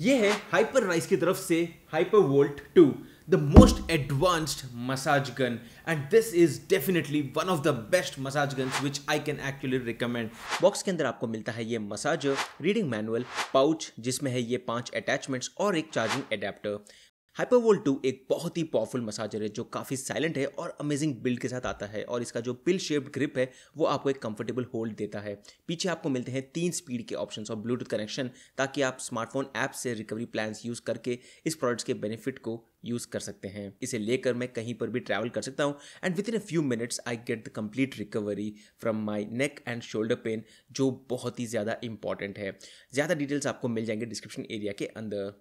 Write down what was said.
ये है hyper rice की तरफ से Hypervolt to the most advanced massage gun and this is definitely one of the best massage guns which I can actually recommend box के अंदर आपको मिलता है ये मसाजर रीडिंग मैनुअल पाउच जिसमें है ये पांच अटैचमेंट्स और एक चार्जिंग एडेप्टर हाइपरवोल्ट टू एक बहुत ही पावरफुल मसाजर है जो काफ़ी साइलेंट है और अमेजिंग बिल्ड के साथ आता है और इसका जो पिल शेप्ड ग्रिप है वो आपको एक कंफर्टेबल होल्ड देता है पीछे आपको मिलते हैं तीन स्पीड के ऑप्शन और ब्लूटूथ कनेक्शन ताकि आप स्मार्टफोन ऐप से रिकवरी प्लान यूज़ करके इस प्रोडक्ट्स के बेनिफिट को यूज़ कर सकते हैं इसे लेकर मैं कहीं पर भी ट्रैवल कर सकता हूँ and within a few minutes I get the complete recovery from my neck and shoulder pain जो बहुत ही ज़्यादा इंपॉर्टेंट है ज़्यादा डिटेल्स आपको मिल जाएंगे डिस्क्रिप्शन एरिया के अंदर